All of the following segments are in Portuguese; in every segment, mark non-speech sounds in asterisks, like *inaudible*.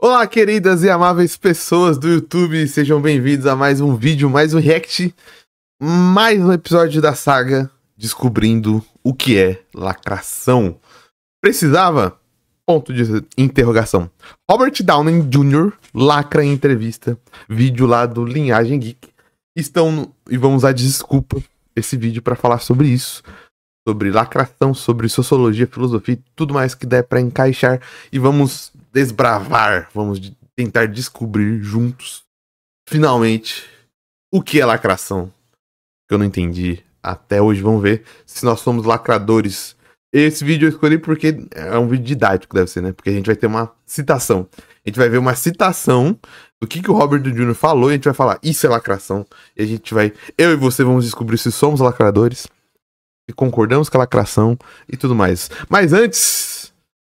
Olá, queridas e amáveis pessoas do YouTube, sejam bem-vindos a mais um vídeo, mais um react, mais um episódio da saga Descobrindo o que é lacração. Precisava? Ponto de interrogação. Robert Downey Jr. lacra em entrevista, vídeo lá do Linhagem Geek. Estão no... e vamos usar de desculpa esse vídeo para falar sobre isso sobre lacração, sobre sociologia, filosofia, tudo mais que der para encaixar e vamos desbravar, vamos tentar descobrir juntos, finalmente, o que é lacração. Que eu não entendi até hoje. Vamos ver se nós somos lacradores. Esse vídeo eu escolhi porque é um vídeo didático, deve ser, né? Porque a gente vai ter uma citação. A gente vai ver uma citação do que, que o Robert Jr. falou e a gente vai falar, isso é lacração. E a gente vai, eu e você vamos descobrir se somos lacradores, se concordamos com a lacração e tudo mais. Mas antes,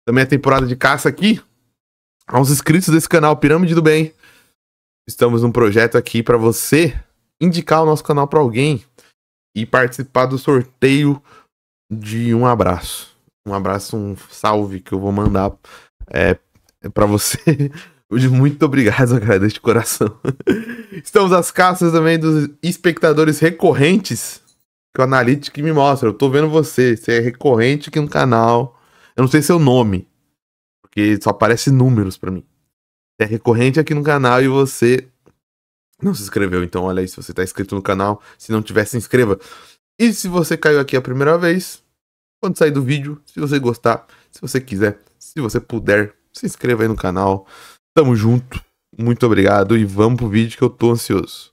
também a temporada de caça aqui, aos inscritos desse canal Pirâmide do Bem. Estamos num projeto aqui para você indicar o nosso canal para alguém e participar do sorteio de um abraço. Um abraço, um salve que eu vou mandar é, para você. *laughs* Muito obrigado, *laughs* agradeço de coração. *laughs* Estamos às caças também dos espectadores recorrentes que é o Analytics me mostra. Eu tô vendo você, você é recorrente aqui no canal. Eu não sei seu nome, porque só aparece números para mim. É recorrente aqui no canal e você não se inscreveu. Então, olha aí, se você tá inscrito no canal, se não tiver, se inscreva. E se você caiu aqui a primeira vez, quando sair do vídeo, se você gostar, se você quiser, se você puder, se inscreva aí no canal. Tamo junto. Muito obrigado e vamos pro vídeo que eu tô ansioso.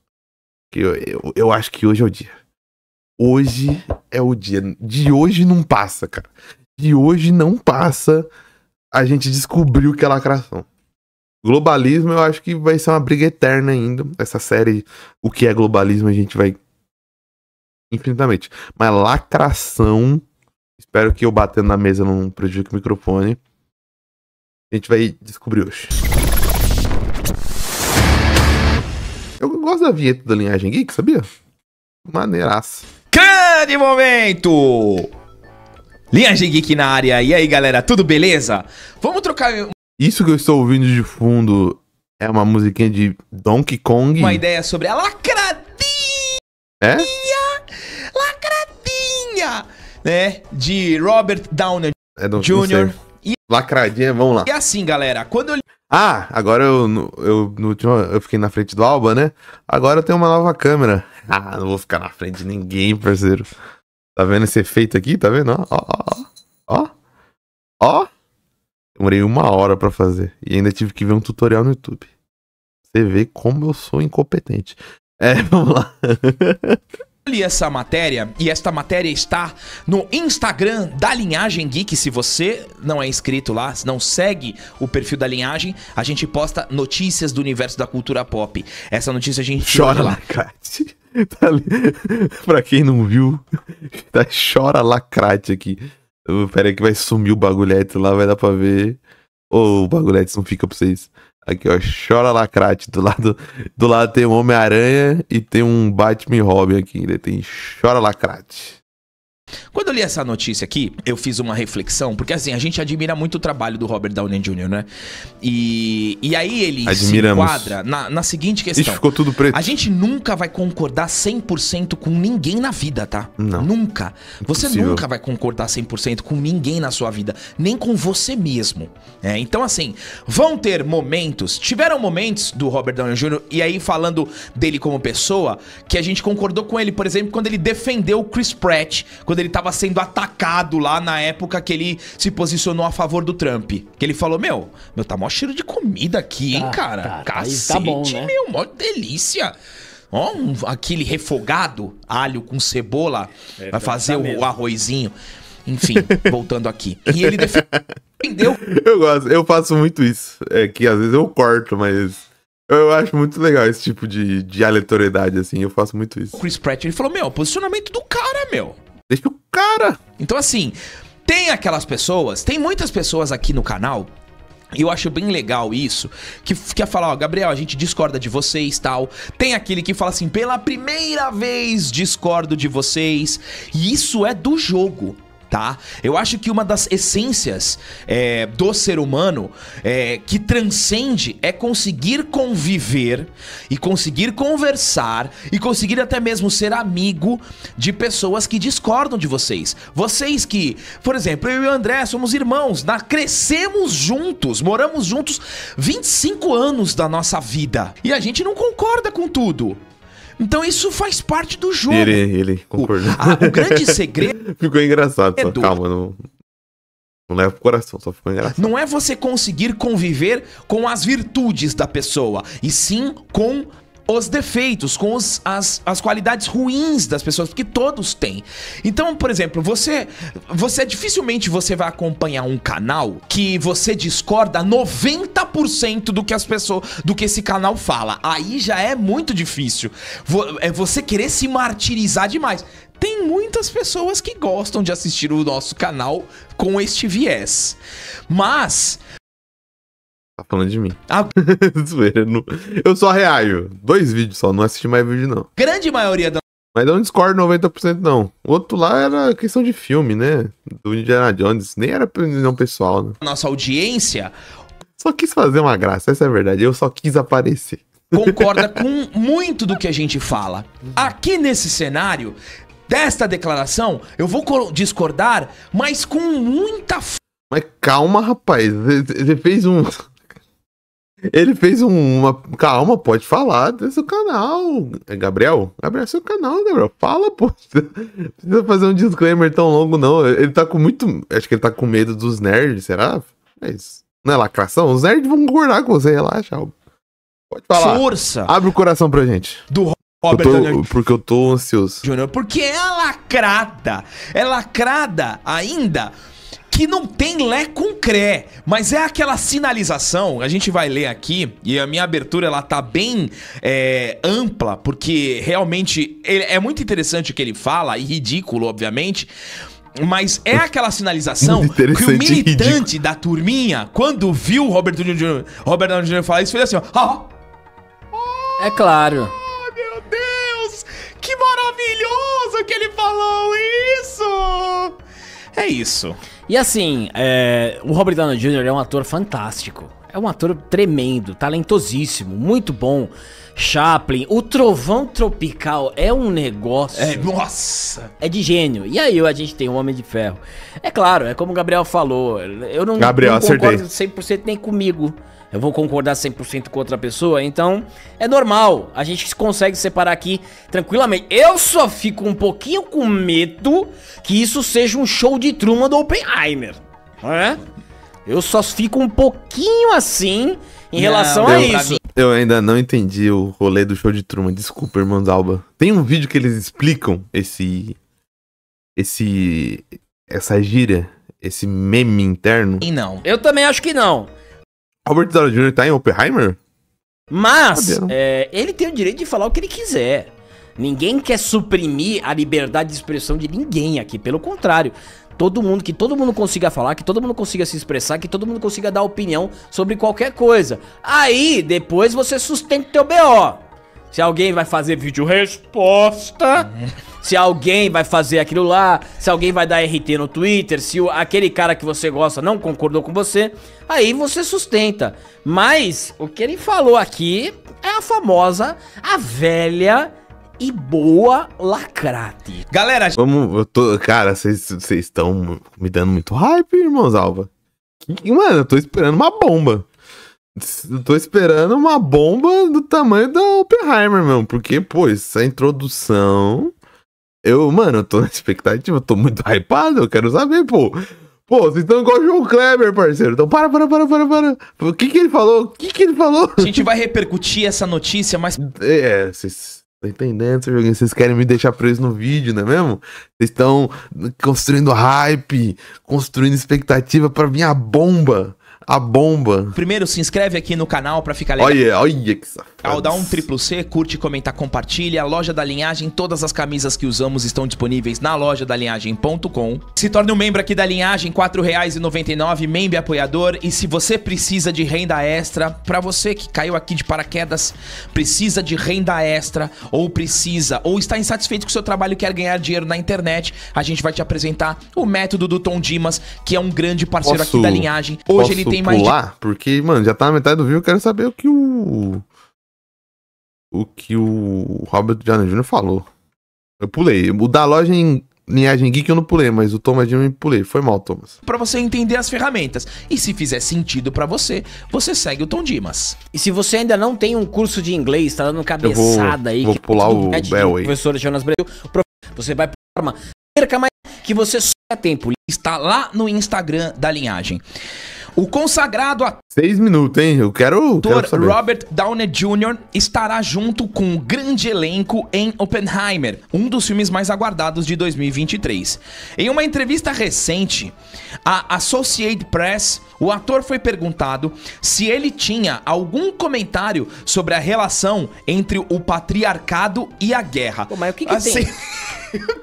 Que eu, eu, eu acho que hoje é o dia. Hoje é o dia. De hoje não passa, cara. De hoje não passa a gente descobriu que é lacração. Globalismo, eu acho que vai ser uma briga eterna ainda. Essa série, o que é globalismo, a gente vai infinitamente. Mas lacração, espero que eu batendo na mesa não prejudique o microfone. A gente vai descobrir hoje. Eu gosto da vinheta da linhagem geek, sabia? Maneiraça. Grande momento! Linhagem Geek na área. E aí, galera, tudo beleza? Vamos trocar. Isso que eu estou ouvindo de fundo é uma musiquinha de Donkey Kong. Uma ideia sobre a lacradinha. É? Lacradinha, né? De Robert Downey é Jr. E... Lacradinha, vamos lá. E assim, galera, quando eu ah, agora eu, eu, eu, eu fiquei na frente do Alba, né? Agora eu tenho uma nova câmera. *laughs* Ah, não vou ficar na frente de ninguém, parceiro. Tá vendo esse efeito aqui? Tá vendo? Ó, ó, ó. Ó. Demorei uma hora para fazer. E ainda tive que ver um tutorial no YouTube. Você vê como eu sou incompetente. É, *laughs* vamos lá. li essa matéria e esta matéria está no Instagram da Linhagem Geek. Se você não é inscrito lá, não segue o perfil da Linhagem, a gente posta notícias do universo da cultura pop. Essa notícia a gente chora lá. Cate. *laughs* tá ali... pra quem não viu, *laughs* tá, chora lacrate aqui. Pera aí que vai sumir o bagulhete lá, vai dar pra ver. Ô, oh, o bagulhete não fica pra vocês. Aqui, ó, chora lacrate. Do lado, do lado tem um Homem-Aranha e tem um Batman Robin aqui. Ele tem chora lacrate. Quando eu li essa notícia aqui, eu fiz uma reflexão, porque assim, a gente admira muito o trabalho do Robert Downey Jr., né? E, e aí ele Admiramos. se enquadra na, na seguinte questão. Isso ficou tudo preto. A gente nunca vai concordar 100% com ninguém na vida, tá? Não. Nunca. Você Impossível. nunca vai concordar 100% com ninguém na sua vida, nem com você mesmo. É, então assim, vão ter momentos, tiveram momentos do Robert Downey Jr., e aí falando dele como pessoa, que a gente concordou com ele, por exemplo, quando ele defendeu o Chris Pratt, quando quando ele tava sendo atacado lá na época que ele se posicionou a favor do Trump. Que ele falou, meu, meu, tá mó cheiro de comida aqui, hein, tá, cara? Tá, tá, tá Cacete, tá bom, né? meu, mó delícia. Ó, um, aquele refogado, alho com cebola, é, vai tá fazer o arrozinho. Enfim, *laughs* voltando aqui. E ele defendeu. Eu gosto, eu faço muito isso. É que às vezes eu corto, mas eu acho muito legal esse tipo de, de aleatoriedade, assim. Eu faço muito isso. O Chris Pratt, ele falou, meu, posicionamento do cara, meu. Deixa o cara. Então, assim, tem aquelas pessoas, tem muitas pessoas aqui no canal e eu acho bem legal isso, que quer é falar, ó, Gabriel, a gente discorda de vocês, tal. Tem aquele que fala assim, pela primeira vez discordo de vocês. E isso é do jogo tá? Eu acho que uma das essências é, do ser humano é, que transcende é conseguir conviver e conseguir conversar e conseguir até mesmo ser amigo de pessoas que discordam de vocês. Vocês que, por exemplo, eu e o André somos irmãos, na, crescemos juntos, moramos juntos 25 anos da nossa vida e a gente não concorda com tudo. Então isso faz parte do jogo. Ele, ele concordou. O, a, o grande *laughs* segredo. ficou engraçado, só. É calma, não. Não leva pro coração, só ficou engraçado. Não é você conseguir conviver com as virtudes da pessoa, e sim com os defeitos, com os, as, as qualidades ruins das pessoas, porque todos têm. Então, por exemplo, você, você dificilmente você vai acompanhar um canal que você discorda 90% do que as pessoas, do que esse canal fala. Aí já é muito difícil. É você querer se martirizar demais. Tem muitas pessoas que gostam de assistir o nosso canal com este viés. Mas Tá falando de mim. Ah, *laughs* Eu só reajo. Dois vídeos só, não assisti mais vídeo, não. Grande maioria da. Mas eu não discordo 90% não. O outro lá era questão de filme, né? Do Indiana Jones. Nem era opinião pessoal, né? Nossa audiência. Só quis fazer uma graça, essa é a verdade. Eu só quis aparecer. Concorda *laughs* com muito do que a gente fala. Aqui nesse cenário, desta declaração, eu vou discordar, mas com muita. Mas calma, rapaz. Você fez um. Ele fez um, uma. Calma, pode falar é seu canal. Gabriel? Gabriel, seu é canal, Gabriel. Fala, pô. Não *laughs* precisa fazer um disclaimer tão longo, não. Ele tá com muito. Acho que ele tá com medo dos nerds, será? Mas. É não é lacração? Os nerds vão concordar com você, relaxa. Pode falar. Força! Abre o coração pra gente. Do Robert eu tô, Porque eu tô ansioso. Júnior, porque é lacrada. É lacrada ainda que não tem lé com cré, mas é aquela sinalização, a gente vai ler aqui, e a minha abertura ela tá bem é, ampla, porque realmente é muito interessante o que ele fala, e ridículo, obviamente, mas é aquela sinalização *laughs* que o militante da turminha, quando viu o Robert Downey Jr., Robert Downey Jr. falar isso, fez assim, ó. oh, é claro. Ah, meu Deus! Que maravilhoso que ele falou isso! É isso. E assim, é, o Robert Downey Jr. é um ator fantástico. É um ator tremendo, talentosíssimo, muito bom. Chaplin, o Trovão Tropical é um negócio. É, nossa! É de gênio. E aí a gente tem o Homem de Ferro. É claro, é como o Gabriel falou. Eu não, Gabriel, não concordo acertei. 100% nem comigo eu vou concordar 100% com outra pessoa, então é normal, a gente consegue separar aqui tranquilamente. Eu só fico um pouquinho com medo que isso seja um show de Truman do Oppenheimer, é? Eu só fico um pouquinho assim em não, relação a isso. Eu ainda não entendi o rolê do show de Truman, desculpa, irmãos Alba. Tem um vídeo que eles explicam esse... esse... essa gíria esse meme interno? E não. Eu também acho que não. Robert Downey Jr. tá em Oppenheimer? Mas é, ele tem o direito de falar o que ele quiser. Ninguém quer suprimir a liberdade de expressão de ninguém aqui, pelo contrário. Todo mundo, que todo mundo consiga falar, que todo mundo consiga se expressar, que todo mundo consiga dar opinião sobre qualquer coisa. Aí, depois você sustenta o teu BO. Se alguém vai fazer vídeo resposta, é. se alguém vai fazer aquilo lá, se alguém vai dar RT no Twitter, se o, aquele cara que você gosta não concordou com você, aí você sustenta. Mas o que ele falou aqui é a famosa, a velha e boa lacrate. Galera, vamos, eu tô, cara, vocês estão me dando muito hype, irmãos Alva. Mano, eu tô esperando uma bomba. Eu tô esperando uma bomba do tamanho da Oppenheimer, meu. Porque, pô, essa introdução. Eu, mano, eu tô na expectativa, eu tô muito hypado, eu quero saber, pô. Pô, vocês estão igual o João Kleber, parceiro. Então para, para, para, para, para. O que que ele falou? O que que ele falou? A gente vai repercutir essa notícia, mas... É, vocês Tô entendendo, seu joguinho. Vocês querem me deixar preso no vídeo, não é mesmo? Vocês estão construindo hype, construindo expectativa para vir a bomba. A bomba. Primeiro, se inscreve aqui no canal pra ficar legal. Olha, olha que safado. Ao dar um triplo C, curte, comenta, compartilha. A loja da linhagem, todas as camisas que usamos estão disponíveis na loja da linhagem.com. Se torne um membro aqui da linhagem, R$ 4,99, membro apoiador. E se você precisa de renda extra, para você que caiu aqui de paraquedas, precisa de renda extra, ou precisa, ou está insatisfeito com o seu trabalho e quer ganhar dinheiro na internet, a gente vai te apresentar o método do Tom Dimas, que é um grande parceiro posso, aqui da linhagem. Hoje ele tem pular? mais. De... Porque, mano, já tá na metade do vídeo, eu quero saber o que o o que o Robert Downey Jr. falou. Eu pulei. O da loja em linhagem geek eu não pulei, mas o Thomas Jimmy pulei. Foi mal, Thomas. Para você entender as ferramentas. E se fizer sentido para você, você segue o Tom Dimas. E se você ainda não tem um curso de inglês, tá dando cabeçada eu vou, aí. Vou que pular o Bell aí. Professor Jonas Brasil. Você vai para uma perca mais que você só é tempo. Está lá no Instagram da linhagem. O consagrado a. Seis minutos, hein? Eu quero. Ator Robert Downey Jr. estará junto com o grande elenco em Oppenheimer, um dos filmes mais aguardados de 2023. Em uma entrevista recente, a Associated Press o ator foi perguntado se ele tinha algum comentário sobre a relação entre o patriarcado e a guerra. Pô, mas o que, que assim... tem?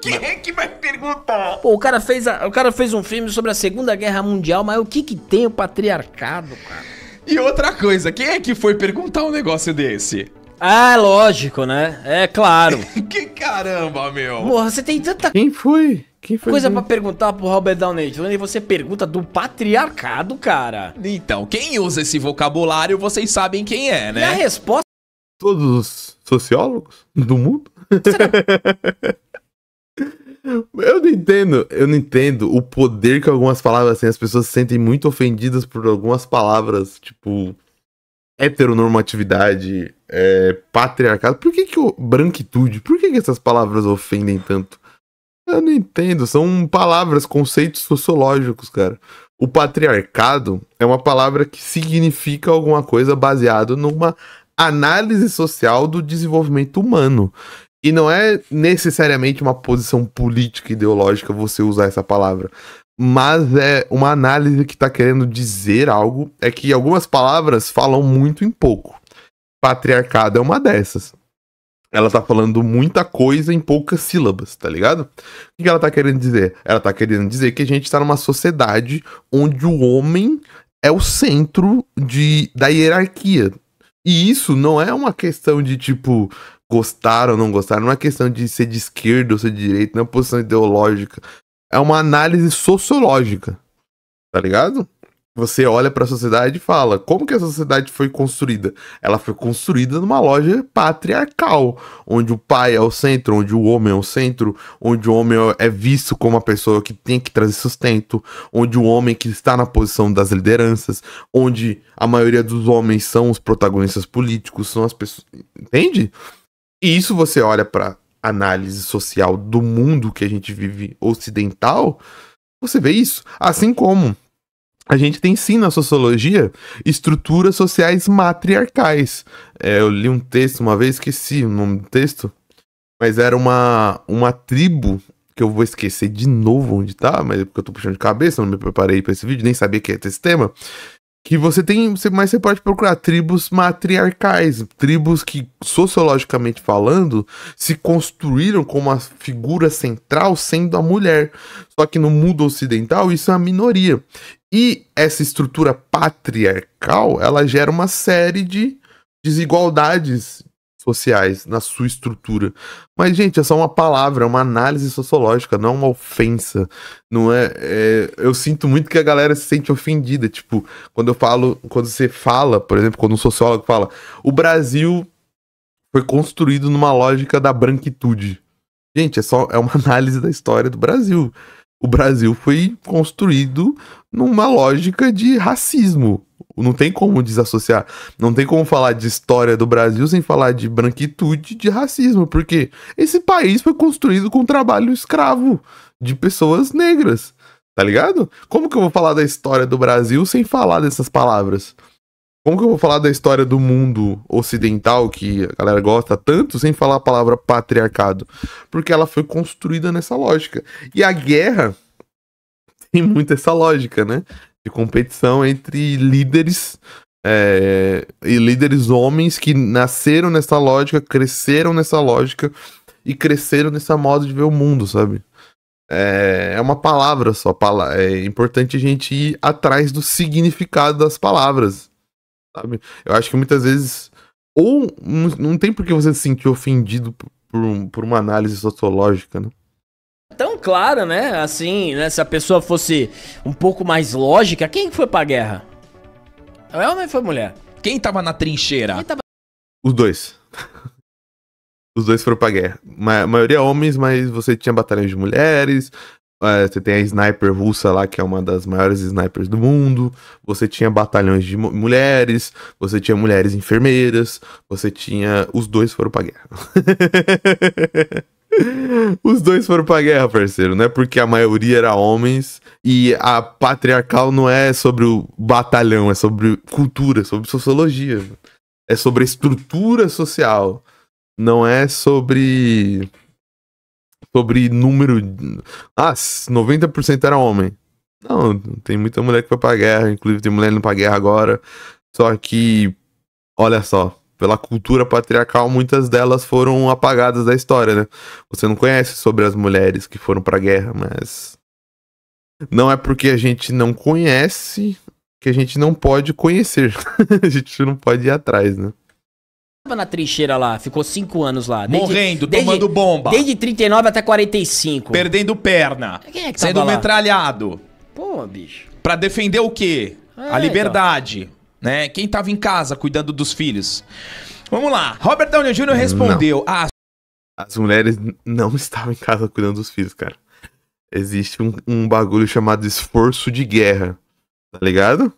*laughs* Quem é que vai perguntar? Pô, o cara, fez a... o cara fez um filme sobre a Segunda Guerra Mundial, mas o que, que tem o patriarcado, cara? E outra coisa, quem é que foi perguntar um negócio desse? Ah, é lógico, né? É claro. *laughs* que caramba, meu. Porra, você tem tanta Quem foi? Quem foi coisa pra perguntar pro Robert Downey Jr. e você pergunta do patriarcado, cara. Então, quem usa esse vocabulário, vocês sabem quem é, né? E a resposta... Todos os sociólogos do mundo? *laughs* Eu não entendo, eu não entendo o poder que algumas palavras têm. Assim, as pessoas se sentem muito ofendidas por algumas palavras, tipo, heteronormatividade, é, patriarcado. Por que que o branquitude? Por que que essas palavras ofendem tanto? Eu não entendo, são palavras, conceitos sociológicos, cara. O patriarcado é uma palavra que significa alguma coisa baseado numa análise social do desenvolvimento humano. E não é necessariamente uma posição política ideológica você usar essa palavra mas é uma análise que está querendo dizer algo é que algumas palavras falam muito em pouco. Patriarcado é uma dessas. Ela tá falando muita coisa em poucas sílabas, tá ligado? O que ela tá querendo dizer? Ela tá querendo dizer que a gente tá numa sociedade onde o homem é o centro de, da hierarquia. E isso não é uma questão de tipo gostar ou não gostar, não é questão de ser de esquerda ou ser de direita, não é uma posição ideológica é uma análise sociológica, tá ligado? Você olha para a sociedade e fala: como que a sociedade foi construída? Ela foi construída numa loja patriarcal, onde o pai é o centro, onde o homem é o centro, onde o homem é visto como a pessoa que tem que trazer sustento, onde o homem que está na posição das lideranças, onde a maioria dos homens são os protagonistas políticos, são as pessoas. Entende? E isso você olha para análise social do mundo que a gente vive ocidental, você vê isso. Assim como a gente tem sim na sociologia estruturas sociais matriarcais. É, eu li um texto uma vez, esqueci o nome do texto, mas era uma, uma tribo que eu vou esquecer de novo onde tá, mas é porque eu tô puxando de cabeça, não me preparei para esse vídeo, nem sabia que ia ter esse tema que você tem, você, mas você pode procurar tribos matriarcais, tribos que sociologicamente falando se construíram como a figura central sendo a mulher. Só que no mundo ocidental isso é uma minoria. E essa estrutura patriarcal, ela gera uma série de desigualdades sociais, na sua estrutura. Mas, gente, é só uma palavra, é uma análise sociológica, não é uma ofensa. Não é, é, Eu sinto muito que a galera se sente ofendida. Tipo, quando eu falo, quando você fala, por exemplo, quando um sociólogo fala, o Brasil foi construído numa lógica da branquitude. Gente, é só é uma *laughs* análise da história do Brasil o Brasil foi construído numa lógica de racismo. Não tem como desassociar. Não tem como falar de história do Brasil sem falar de branquitude de racismo. Porque esse país foi construído com trabalho escravo de pessoas negras. Tá ligado? Como que eu vou falar da história do Brasil sem falar dessas palavras? Como que eu vou falar da história do mundo ocidental, que a galera gosta tanto, sem falar a palavra patriarcado? Porque ela foi construída nessa lógica. E a guerra *laughs* tem muito essa lógica, né? De competição entre líderes é, e líderes homens que nasceram nessa lógica, cresceram nessa lógica e cresceram nessa modo de ver o mundo, sabe? É, é uma palavra só. É importante a gente ir atrás do significado das palavras sabe? Eu acho que muitas vezes. Ou não tem por que você se sentir ofendido por, por uma análise sociológica, né? Tão clara, né? Assim, né? Se a pessoa fosse um pouco mais lógica, quem foi pra guerra? É homem ou foi mulher? Quem tava na trincheira? Tava... Os dois. *laughs* Os dois foram pra guerra. Ma maioria homens, mas você tinha batalhões de mulheres, é, você tem a sniper russa lá, que é uma das maiores snipers do mundo. Você tinha batalhões de mulheres, você tinha mulheres enfermeiras, você tinha. Os dois foram pra guerra. *laughs* Os dois foram pra guerra, parceiro, né? Porque a maioria era homens e a patriarcal não é sobre o batalhão, é sobre cultura, é sobre sociologia. É sobre a estrutura social. Não é sobre sobre número. Ah, 90% era homem. Não, tem muita mulher que foi pra guerra, inclusive tem mulher indo pra guerra agora. Só que, olha só, pela cultura patriarcal, muitas delas foram apagadas da história, né? Você não conhece sobre as mulheres que foram pra guerra, mas. Não é porque a gente não conhece que a gente não pode conhecer. *laughs* a gente não pode ir atrás, né? tava na trincheira lá, ficou cinco anos lá. Desde, Morrendo, desde, tomando bomba. Desde 39 até 45. Perdendo perna. Quem é que Sendo metralhado. Pô, bicho. Pra defender o quê? É, a então. liberdade. Então. Né? Quem tava em casa cuidando dos filhos. Vamos lá. Robert Downey Jr. respondeu. Ah, As mulheres não estavam em casa cuidando dos filhos, cara. Existe um, um bagulho chamado esforço de guerra. Tá ligado?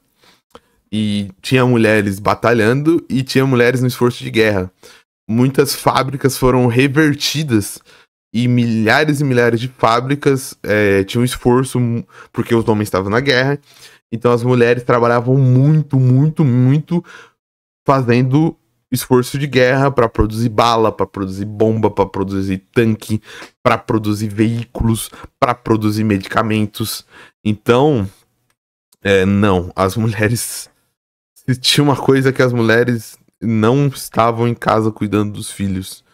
E tinha mulheres batalhando e tinha mulheres no esforço de guerra. Muitas fábricas foram revertidas e milhares e milhares de fábricas é, tinham esforço porque os homens estavam na guerra. Então as mulheres trabalhavam muito, muito, muito fazendo esforço de guerra para produzir bala, para produzir bomba, para produzir tanque, para produzir veículos, para produzir medicamentos. Então, é, não, as mulheres se tinha uma coisa que as mulheres não estavam em casa cuidando dos filhos.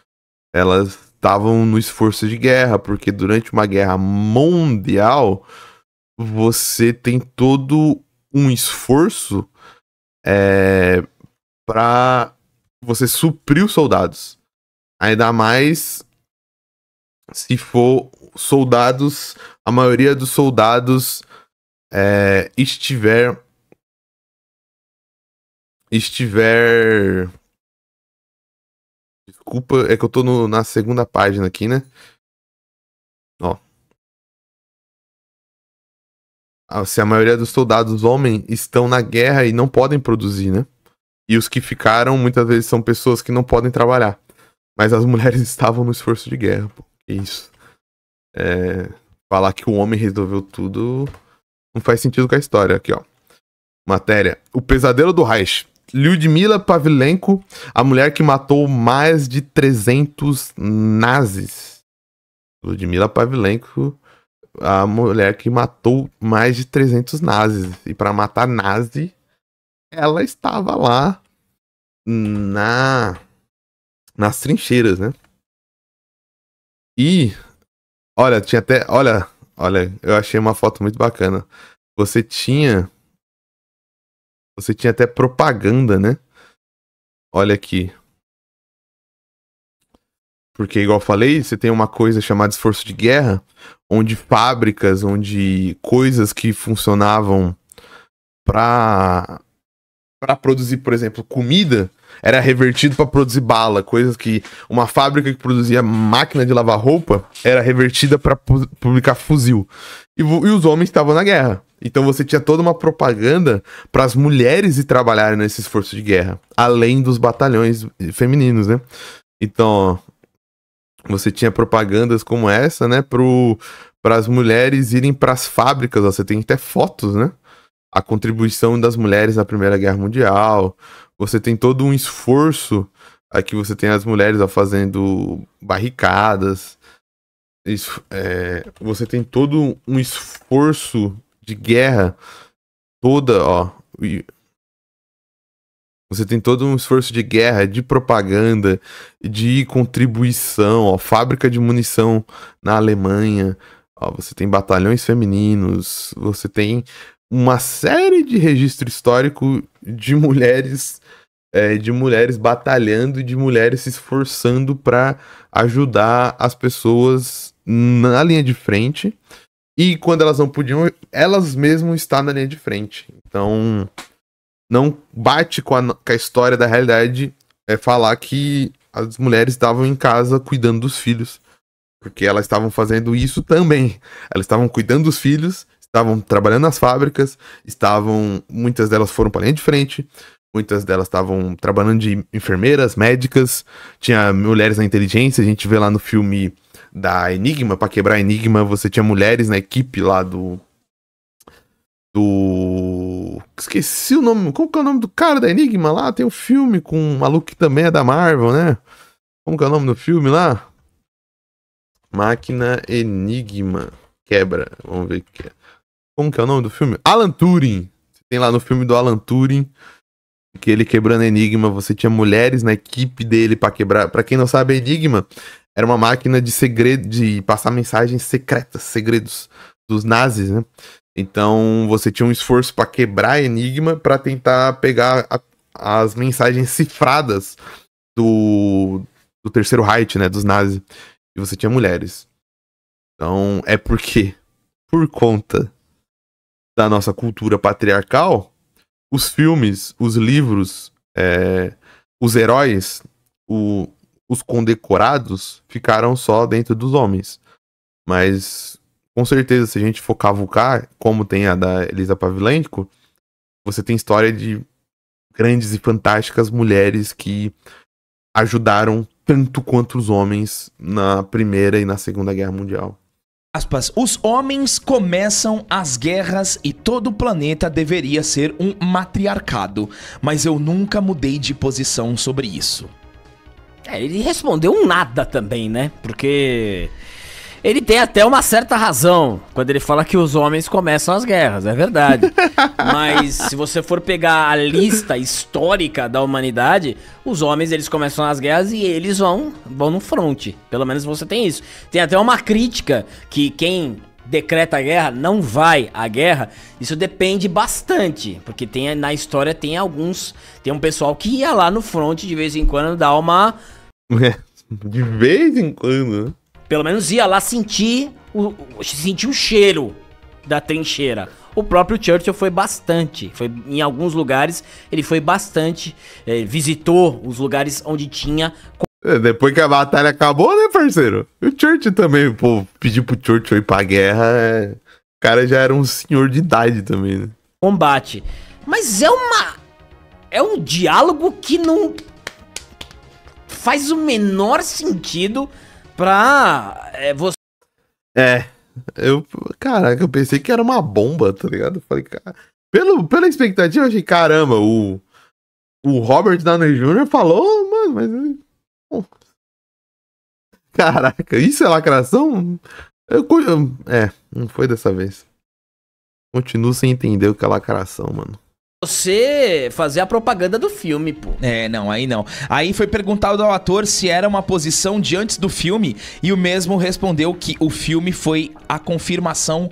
Elas estavam no esforço de guerra, porque durante uma guerra mundial você tem todo um esforço é, para você suprir os soldados. Ainda mais se for soldados, a maioria dos soldados é, estiver estiver. Desculpa, é que eu tô no, na segunda página aqui, né? Ó. Ah, se a maioria dos soldados homens estão na guerra e não podem produzir, né? E os que ficaram muitas vezes são pessoas que não podem trabalhar. Mas as *laughs* mulheres estavam no esforço de guerra, pô. Que isso. É... Falar que o homem resolveu tudo não faz sentido com a história aqui, ó. Matéria. O pesadelo do Reich. Ludmila Pavlenko, a mulher que matou mais de 300 nazis. Ludmila Pavlenko, a mulher que matou mais de 300 nazis. E para matar nazi, ela estava lá na nas trincheiras, né? E olha, tinha até, olha, olha, eu achei uma foto muito bacana. Você tinha você tinha até propaganda, né? Olha aqui. Porque, igual falei, você tem uma coisa chamada esforço de guerra, onde fábricas, onde coisas que funcionavam para para produzir, por exemplo, comida, era revertido para produzir bala, coisas que uma fábrica que produzia máquina de lavar roupa era revertida para publicar fuzil. E, e os homens estavam na guerra. Então você tinha toda uma propaganda para as mulheres ir trabalharem nesse esforço de guerra, além dos batalhões femininos, né? Então, você tinha propagandas como essa, né, para as mulheres irem para as fábricas, ó, você tem até fotos, né? A contribuição das mulheres na Primeira Guerra Mundial. Você tem todo um esforço aqui você tem as mulheres ó, fazendo barricadas. Isso, é, você tem todo um esforço de guerra toda, ó. Você tem todo um esforço de guerra, de propaganda, de contribuição, ó, fábrica de munição na Alemanha, ó, você tem batalhões femininos, você tem uma série de registro histórico de mulheres é, de mulheres batalhando e de mulheres se esforçando para ajudar as pessoas na linha de frente e quando elas não podiam, elas mesmas estavam na linha de frente. Então, não bate com a, com a história da realidade é falar que as mulheres estavam em casa cuidando dos filhos. Porque elas estavam fazendo isso também. Elas estavam cuidando dos filhos, estavam trabalhando nas fábricas, estavam. Muitas delas foram para a linha de frente, Muitas delas estavam trabalhando de enfermeiras, médicas, tinha mulheres na inteligência, a gente vê lá no filme da Enigma, para quebrar a Enigma, você tinha mulheres na equipe lá do. Do. Esqueci o nome. Como que é o nome do cara da Enigma lá? Tem um filme com um maluco que também é da Marvel, né? Como que é o nome do filme lá? Máquina Enigma. Quebra. Vamos ver o que é. Como que é o nome do filme? Alan Turing. Tem lá no filme do Alan Turing que ele quebrando enigma, você tinha mulheres na equipe dele para quebrar. Para quem não sabe, enigma era uma máquina de segredo, de passar mensagens secretas, segredos dos nazis, né? Então você tinha um esforço para quebrar enigma para tentar pegar a, as mensagens cifradas do, do terceiro Reich, né, dos nazis. E você tinha mulheres. Então é porque por conta da nossa cultura patriarcal, os filmes, os livros, é, os heróis, o, os condecorados ficaram só dentro dos homens. Mas com certeza, se a gente for cavucar, como tem a da Elisa Pavlenko, você tem história de grandes e fantásticas mulheres que ajudaram tanto quanto os homens na Primeira e na Segunda Guerra Mundial. Aspas, os homens começam as guerras e todo o planeta deveria ser um matriarcado, mas eu nunca mudei de posição sobre isso. É, ele respondeu um nada também, né? Porque ele tem até uma certa razão quando ele fala que os homens começam as guerras, é verdade. *laughs* Mas se você for pegar a lista histórica da humanidade, os homens eles começam as guerras e eles vão, vão no fronte. Pelo menos você tem isso. Tem até uma crítica que quem decreta a guerra, não vai à guerra, isso depende bastante, porque tem na história tem alguns, tem um pessoal que ia lá no front de vez em quando dar uma *laughs* de vez em quando. Né? Pelo menos ia lá sentir o, sentir o cheiro da trincheira. O próprio Churchill foi bastante, foi em alguns lugares, ele foi bastante, é, visitou os lugares onde tinha é, depois que a batalha acabou, né, parceiro? O Churchill também, pô, pedir pro Churchill ir pra guerra, é... o cara já era um senhor de idade também, né? Combate. Mas é uma. É um diálogo que não. Faz o menor sentido pra é, você. É. Eu, caraca, eu pensei que era uma bomba, tá ligado? Eu falei, cara, pelo, pela expectativa, eu achei, caramba, o, o Robert Downey Jr. falou, mano, mas. Bom, caraca, isso é lacração? Eu, eu, é, não foi dessa vez. Continuo sem entender o que é lacração, mano você fazer a propaganda do filme, pô. É, não, aí não. Aí foi perguntado ao ator se era uma posição de antes do filme e o mesmo respondeu que o filme foi a confirmação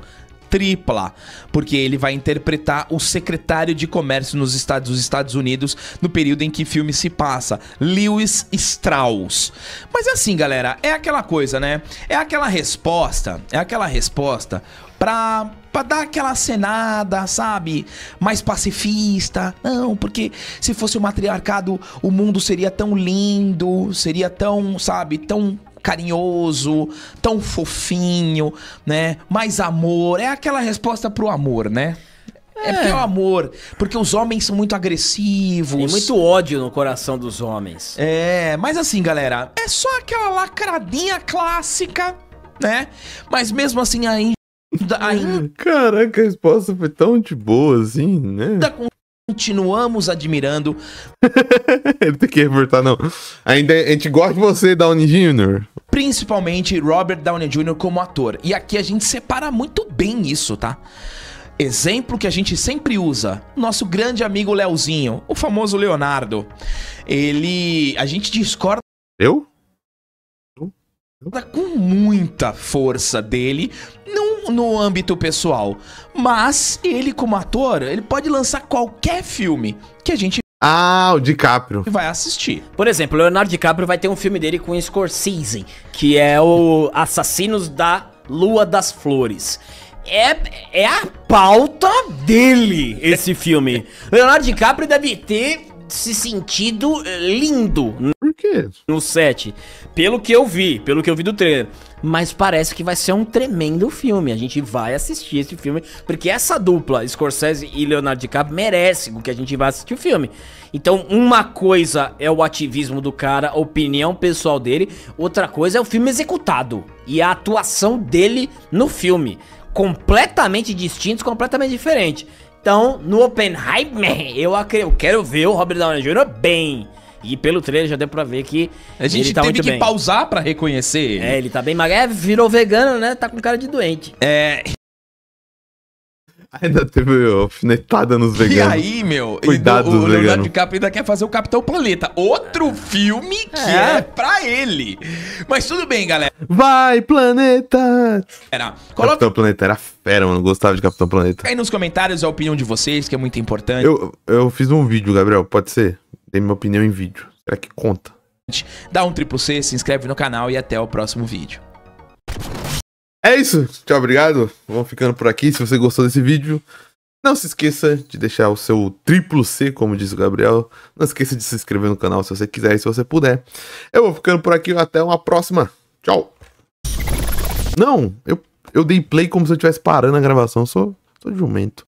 tripla, porque ele vai interpretar o secretário de comércio nos Estados, Estados Unidos no período em que o filme se passa, Lewis Strauss. Mas assim, galera, é aquela coisa, né? É aquela resposta, é aquela resposta pra para dar aquela acenada, sabe? Mais pacifista. Não, porque se fosse o matriarcado, o mundo seria tão lindo, seria tão, sabe, tão carinhoso, tão fofinho, né? Mais amor. É aquela resposta pro amor, né? É, é porque é o é. amor. Porque os homens são muito agressivos. Tem muito ódio no coração dos homens. É, mas assim, galera, é só aquela lacradinha clássica, né? Mas mesmo assim, aí. É, ainda. Caraca, a resposta foi tão de boa assim, né? Continuamos admirando. *laughs* Ele tem que reportar, não. Ainda é, a gente gosta de você, Downey Jr. Principalmente Robert Downey Jr. como ator. E aqui a gente separa muito bem isso, tá? Exemplo que a gente sempre usa, nosso grande amigo Leozinho, o famoso Leonardo. Ele. A gente discorda. Eu? com muita força dele, não no âmbito pessoal. Mas ele, como ator, ele pode lançar qualquer filme que a gente ah, o DiCaprio. Vai assistir. Por exemplo, Leonardo DiCaprio vai ter um filme dele com Scorsese, que é o Assassinos da Lua das Flores. É, é a pauta dele, esse filme. Leonardo DiCaprio deve ter se sentido lindo que. No 7. Pelo que eu vi, pelo que eu vi do trailer. Mas parece que vai ser um tremendo filme. A gente vai assistir esse filme. Porque essa dupla, Scorsese e Leonardo DiCaprio, merece que a gente vá assistir o filme. Então, uma coisa é o ativismo do cara, a opinião pessoal dele. Outra coisa é o filme executado. E a atuação dele no filme. Completamente distintos, completamente diferente. Então, no Oppenheimer, eu, eu quero ver o Robert Downey Jr. bem. E pelo trailer já deu pra ver que. A gente ele tá teve que bem. pausar pra reconhecer é, ele. É, ele tá bem magro. É, virou vegano, né? Tá com cara de doente. É. Ainda teve alfinetada nos veganos. E aí, meu, Cuidado do, o Leonardo DiCaprio ainda quer fazer o Capitão Planeta. Outro é. filme que é. é pra ele. Mas tudo bem, galera. Vai, planeta! Era, coloca... Capitão Planeta era fera, mano. Gostava de Capitão Planeta. Aí nos comentários a opinião de vocês, que é muito importante. Eu, eu fiz um vídeo, Gabriel, pode ser? Tem minha opinião em vídeo. Será que conta? Dá um triplo C, se inscreve no canal e até o próximo vídeo. É isso. Tchau, obrigado. Vamos ficando por aqui. Se você gostou desse vídeo, não se esqueça de deixar o seu triplo C, como diz o Gabriel. Não esqueça de se inscrever no canal se você quiser e se você puder. Eu vou ficando por aqui. Até uma próxima. Tchau. Não, eu, eu dei play como se eu estivesse parando a gravação. Eu sou, sou jumento.